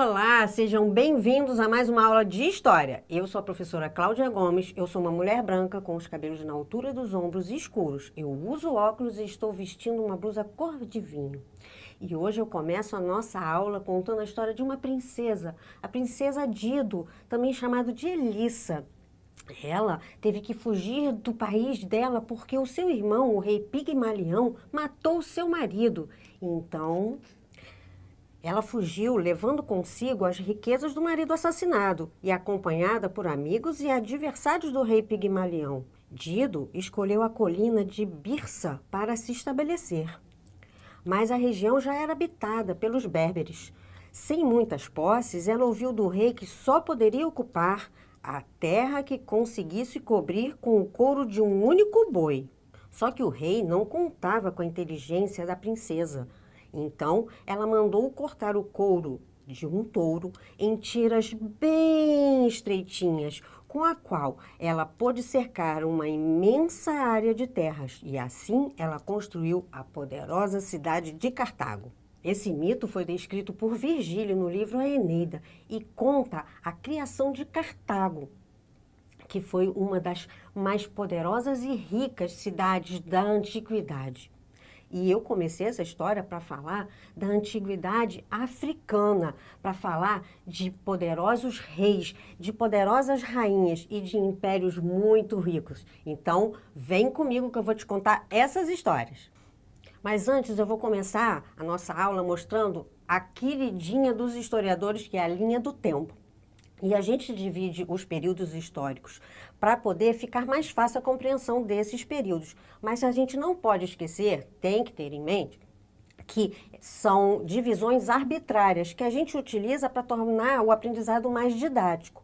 Olá, sejam bem-vindos a mais uma aula de História. Eu sou a professora Cláudia Gomes, eu sou uma mulher branca com os cabelos na altura dos ombros escuros. Eu uso óculos e estou vestindo uma blusa cor de vinho. E hoje eu começo a nossa aula contando a história de uma princesa, a princesa Dido, também chamada de Elissa. Ela teve que fugir do país dela porque o seu irmão, o rei Pigmalião, matou seu marido. Então, ela fugiu levando consigo as riquezas do marido assassinado e acompanhada por amigos e adversários do rei Pigmalião. Dido escolheu a colina de Birsa para se estabelecer. Mas a região já era habitada pelos berberes. Sem muitas posses, ela ouviu do rei que só poderia ocupar a terra que conseguisse cobrir com o couro de um único boi. Só que o rei não contava com a inteligência da princesa, então, ela mandou cortar o couro de um touro em tiras bem estreitinhas, com a qual ela pôde cercar uma imensa área de terras e assim ela construiu a poderosa cidade de Cartago. Esse mito foi descrito por Virgílio no livro A Eneida e conta a criação de Cartago, que foi uma das mais poderosas e ricas cidades da antiguidade. E eu comecei essa história para falar da antiguidade africana, para falar de poderosos reis, de poderosas rainhas e de impérios muito ricos. Então, vem comigo que eu vou te contar essas histórias. Mas antes eu vou começar a nossa aula mostrando a queridinha dos historiadores, que é a linha do tempo. E a gente divide os períodos históricos para poder ficar mais fácil a compreensão desses períodos. Mas a gente não pode esquecer, tem que ter em mente, que são divisões arbitrárias que a gente utiliza para tornar o aprendizado mais didático.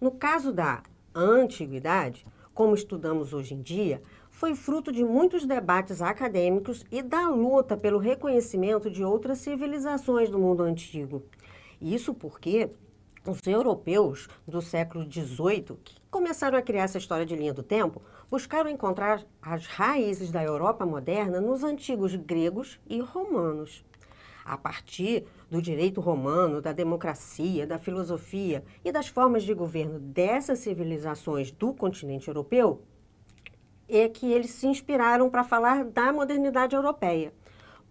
No caso da antiguidade, como estudamos hoje em dia, foi fruto de muitos debates acadêmicos e da luta pelo reconhecimento de outras civilizações do mundo antigo. Isso porque os europeus do século XVIII, que começaram a criar essa história de linha do tempo, buscaram encontrar as raízes da Europa moderna nos antigos gregos e romanos. A partir do direito romano, da democracia, da filosofia e das formas de governo dessas civilizações do continente europeu, é que eles se inspiraram para falar da modernidade europeia.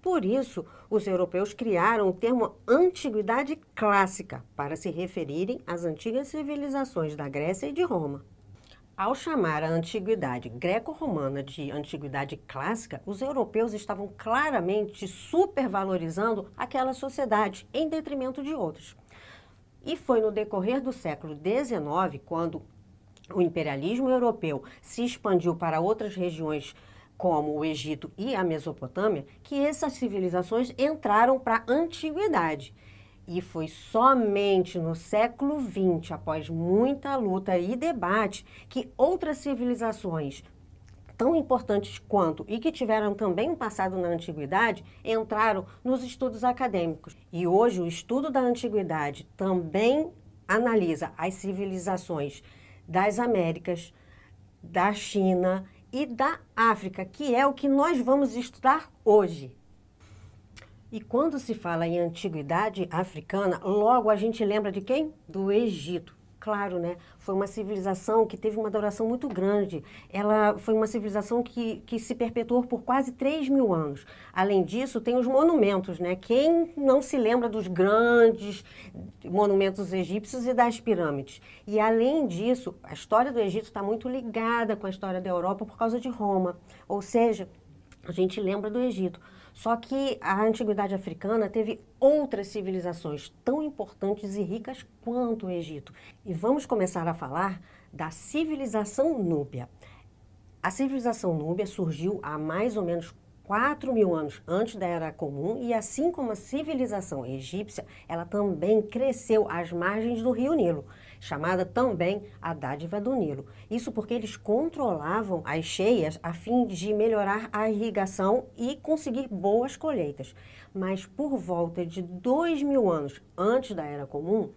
Por isso, os europeus criaram o termo antiguidade clássica para se referirem às antigas civilizações da Grécia e de Roma. Ao chamar a antiguidade greco-romana de antiguidade clássica, os europeus estavam claramente supervalorizando aquela sociedade em detrimento de outras. E foi no decorrer do século XIX, quando o imperialismo europeu se expandiu para outras regiões como o Egito e a Mesopotâmia, que essas civilizações entraram para a antiguidade. E foi somente no século XX, após muita luta e debate, que outras civilizações tão importantes quanto e que tiveram também um passado na antiguidade entraram nos estudos acadêmicos. E hoje o estudo da antiguidade também analisa as civilizações das Américas, da China e da África, que é o que nós vamos estudar hoje. E quando se fala em antiguidade africana, logo a gente lembra de quem? Do Egito claro, né? Foi uma civilização que teve uma duração muito grande. Ela foi uma civilização que, que se perpetuou por quase 3 mil anos. Além disso, tem os monumentos, né? Quem não se lembra dos grandes monumentos egípcios e das pirâmides? E além disso, a história do Egito está muito ligada com a história da Europa por causa de Roma. Ou seja, a gente lembra do Egito. Só que a antiguidade africana teve outras civilizações tão importantes e ricas quanto o Egito. E vamos começar a falar da civilização núbia. A civilização núbia surgiu há mais ou menos 4 mil anos antes da Era Comum e assim como a civilização egípcia, ela também cresceu às margens do rio Nilo chamada também a dádiva do Nilo. Isso porque eles controlavam as cheias a fim de melhorar a irrigação e conseguir boas colheitas. Mas por volta de dois mil anos antes da Era Comum,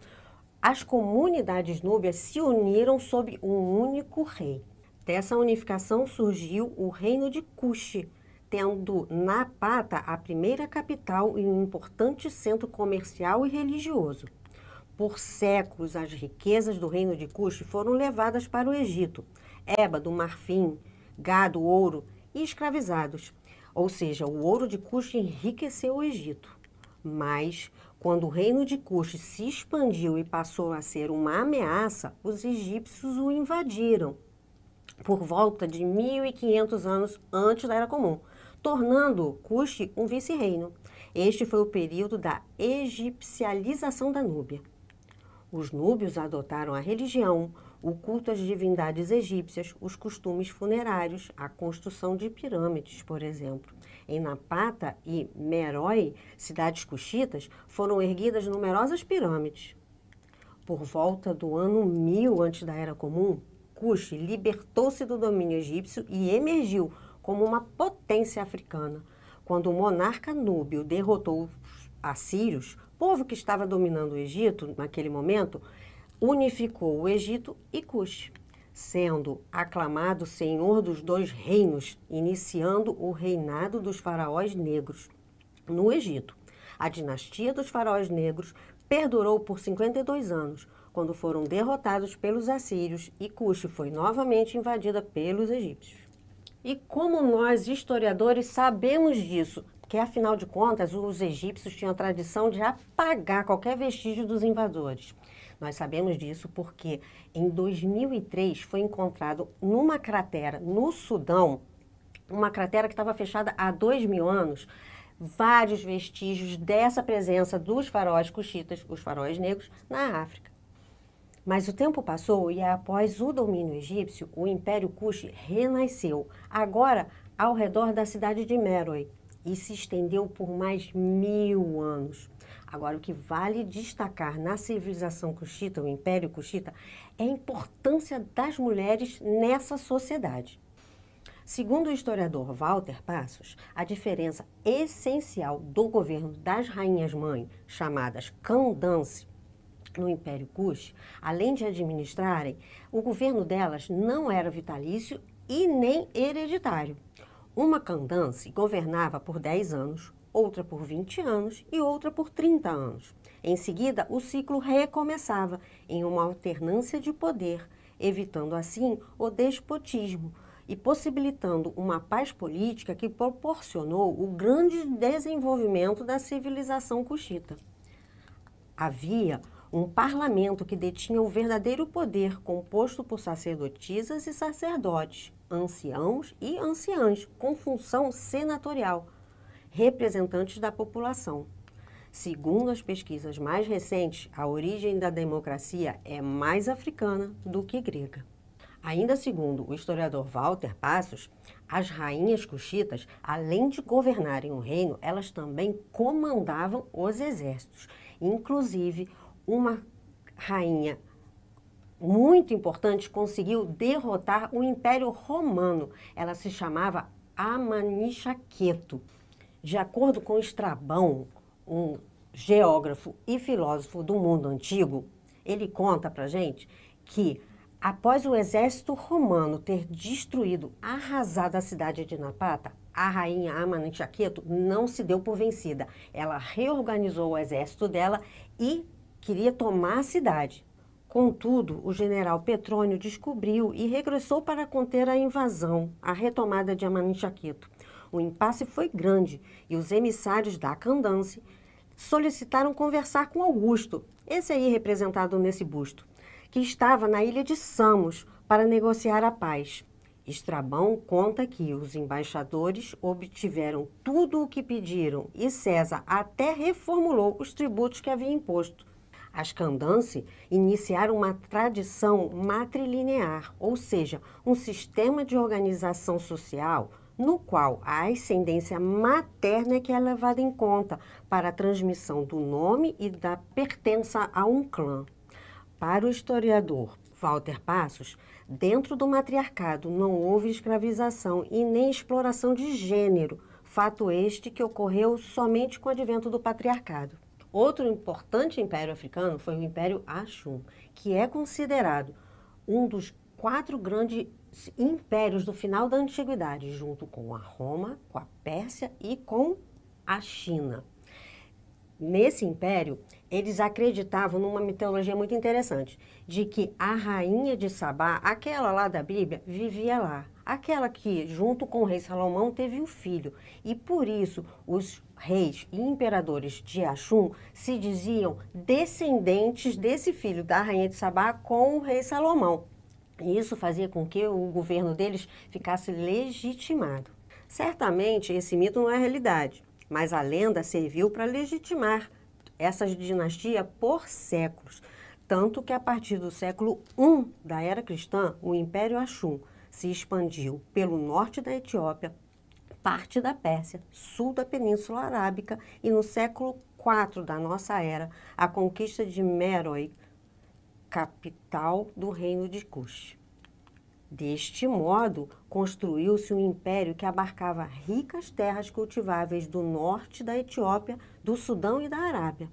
as comunidades núbias se uniram sob um único rei. Dessa unificação surgiu o reino de Kush, tendo Napata a primeira capital e um importante centro comercial e religioso. Por séculos, as riquezas do reino de Cush foram levadas para o Egito, ébado, marfim, gado, ouro e escravizados. Ou seja, o ouro de Cush enriqueceu o Egito. Mas, quando o reino de Cush se expandiu e passou a ser uma ameaça, os egípcios o invadiram por volta de 1500 anos antes da Era Comum, tornando Cush um vice-reino. Este foi o período da egipcialização da Núbia. Os núbios adotaram a religião, o culto às divindades egípcias, os costumes funerários, a construção de pirâmides, por exemplo. Em Napata e Merói, cidades cuxitas, foram erguidas numerosas pirâmides. Por volta do ano 1000 antes da Era Comum, Cuxi libertou-se do domínio egípcio e emergiu como uma potência africana. Quando o monarca núbio derrotou os assírios, povo que estava dominando o Egito naquele momento unificou o Egito e Cush, sendo aclamado senhor dos dois reinos, iniciando o reinado dos faraós negros no Egito. A dinastia dos faraós negros perdurou por 52 anos, quando foram derrotados pelos assírios e Cuxi foi novamente invadida pelos egípcios. E como nós, historiadores, sabemos disso? Porque, afinal de contas, os egípcios tinham a tradição de apagar qualquer vestígio dos invasores. Nós sabemos disso porque em 2003 foi encontrado numa cratera no Sudão, uma cratera que estava fechada há dois mil anos, vários vestígios dessa presença dos faróis cuxitas, os faróis negros, na África. Mas o tempo passou e após o domínio egípcio, o Império Kush renasceu, agora ao redor da cidade de Meroe, e se estendeu por mais mil anos. Agora, o que vale destacar na civilização cuxita, o Império Cuxita, é a importância das mulheres nessa sociedade. Segundo o historiador Walter Passos, a diferença essencial do governo das rainhas-mãe, chamadas Candance, no Império Cush, além de administrarem, o governo delas não era vitalício e nem hereditário. Uma Candance governava por 10 anos, outra por 20 anos e outra por 30 anos. Em seguida, o ciclo recomeçava em uma alternância de poder, evitando assim o despotismo e possibilitando uma paz política que proporcionou o grande desenvolvimento da civilização cuxita. Havia um parlamento que detinha o verdadeiro poder composto por sacerdotisas e sacerdotes, anciãos e anciãs, com função senatorial, representantes da população. Segundo as pesquisas mais recentes, a origem da democracia é mais africana do que grega. Ainda segundo o historiador Walter Passos, as rainhas cuxitas, além de governarem o reino, elas também comandavam os exércitos, inclusive uma rainha muito importante conseguiu derrotar o Império Romano. Ela se chamava Amanixaqueto. De acordo com Estrabão, um geógrafo e filósofo do mundo antigo, ele conta pra gente que após o exército romano ter destruído, arrasado a cidade de Napata, a rainha Amanixaqueto não se deu por vencida. Ela reorganizou o exército dela e queria tomar a cidade. Contudo, o general Petrônio descobriu e regressou para conter a invasão, a retomada de Amanchaquito. O impasse foi grande e os emissários da Candance solicitaram conversar com Augusto, esse aí representado nesse busto, que estava na ilha de Samos para negociar a paz. Estrabão conta que os embaixadores obtiveram tudo o que pediram e César até reformulou os tributos que havia imposto. As Candance iniciaram uma tradição matrilinear, ou seja, um sistema de organização social no qual a ascendência materna é que é levada em conta para a transmissão do nome e da pertença a um clã. Para o historiador Walter Passos, dentro do matriarcado não houve escravização e nem exploração de gênero, fato este que ocorreu somente com o advento do patriarcado. Outro importante império africano foi o Império Axum, que é considerado um dos quatro grandes impérios do final da Antiguidade, junto com a Roma, com a Pérsia e com a China. Nesse império, eles acreditavam numa mitologia muito interessante, de que a rainha de Sabá, aquela lá da Bíblia, vivia lá. Aquela que, junto com o rei Salomão, teve um filho. E por isso, os reis e imperadores de Axum se diziam descendentes desse filho da rainha de Sabá com o rei Salomão. E isso fazia com que o governo deles ficasse legitimado. Certamente, esse mito não é realidade mas a lenda serviu para legitimar essa dinastia por séculos. Tanto que a partir do século I da era cristã, o Império Axum se expandiu pelo norte da Etiópia, parte da Pérsia, sul da Península Arábica e no século IV da nossa era, a conquista de Meroe, capital do reino de Cush. Deste modo, construiu-se um império que abarcava ricas terras cultiváveis do norte da Etiópia, do Sudão e da Arábia.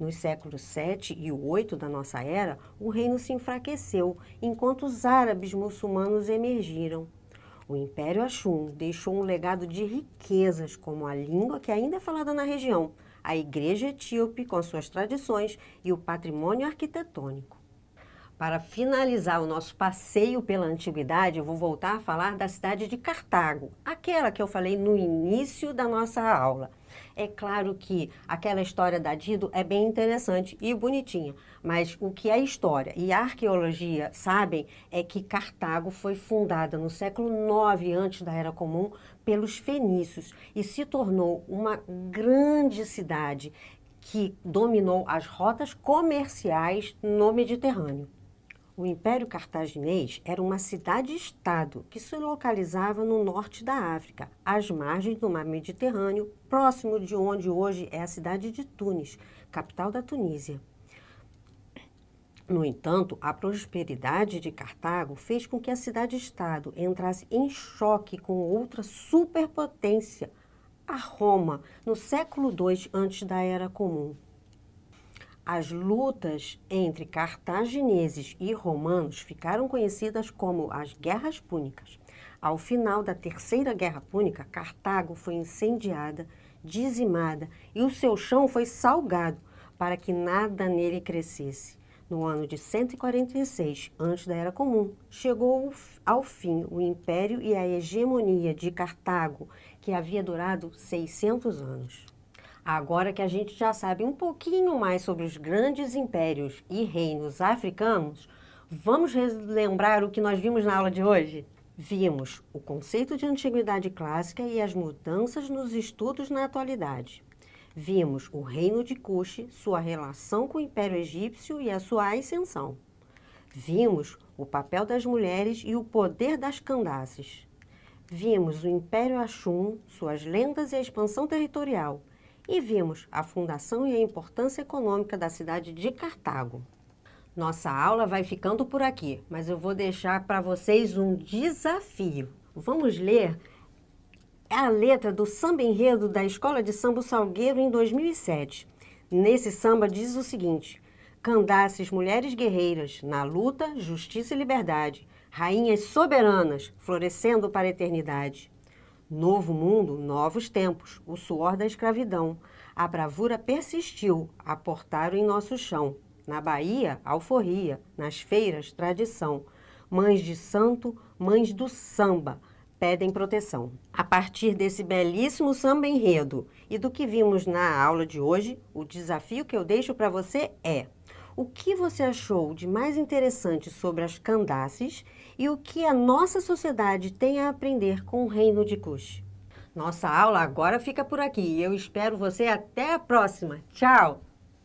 Nos séculos 7 VII e 8 da nossa era, o reino se enfraqueceu, enquanto os árabes muçulmanos emergiram. O Império Axum deixou um legado de riquezas, como a língua que ainda é falada na região, a Igreja Etíope com suas tradições e o patrimônio arquitetônico. Para finalizar o nosso passeio pela antiguidade, eu vou voltar a falar da cidade de Cartago, aquela que eu falei no início da nossa aula. É claro que aquela história da Dido é bem interessante e bonitinha, mas o que a é história e a arqueologia sabem é que Cartago foi fundada no século IX antes da Era Comum pelos fenícios e se tornou uma grande cidade que dominou as rotas comerciais no Mediterrâneo. O Império Cartaginês era uma cidade-estado que se localizava no norte da África, às margens do mar Mediterrâneo, próximo de onde hoje é a cidade de Tunis, capital da Tunísia. No entanto, a prosperidade de Cartago fez com que a cidade-estado entrasse em choque com outra superpotência, a Roma, no século II antes da Era Comum. As lutas entre cartagineses e romanos ficaram conhecidas como as Guerras Púnicas. Ao final da Terceira Guerra Púnica, Cartago foi incendiada, dizimada e o seu chão foi salgado para que nada nele crescesse. No ano de 146, antes da Era Comum, chegou ao fim o império e a hegemonia de Cartago, que havia durado 600 anos. Agora que a gente já sabe um pouquinho mais sobre os grandes impérios e reinos africanos, vamos relembrar o que nós vimos na aula de hoje? Vimos o conceito de antiguidade clássica e as mudanças nos estudos na atualidade. Vimos o reino de Kush, sua relação com o Império Egípcio e a sua ascensão. Vimos o papel das mulheres e o poder das Candaces. Vimos o Império Ashum, suas lendas e a expansão territorial e vimos a fundação e a importância econômica da cidade de Cartago. Nossa aula vai ficando por aqui, mas eu vou deixar para vocês um desafio. Vamos ler a letra do samba enredo da Escola de Samba Salgueiro em 2007. Nesse samba diz o seguinte: Candaces, mulheres guerreiras, na luta, justiça e liberdade, rainhas soberanas, florescendo para a eternidade. Novo mundo, novos tempos, o suor da escravidão. A bravura persistiu, aportaram em nosso chão. Na Bahia, alforria, nas feiras, tradição. Mães de santo, mães do samba, pedem proteção. A partir desse belíssimo samba enredo e do que vimos na aula de hoje, o desafio que eu deixo para você é o que você achou de mais interessante sobre as Candaces e o que a nossa sociedade tem a aprender com o reino de Kush. Nossa aula agora fica por aqui eu espero você até a próxima. Tchau!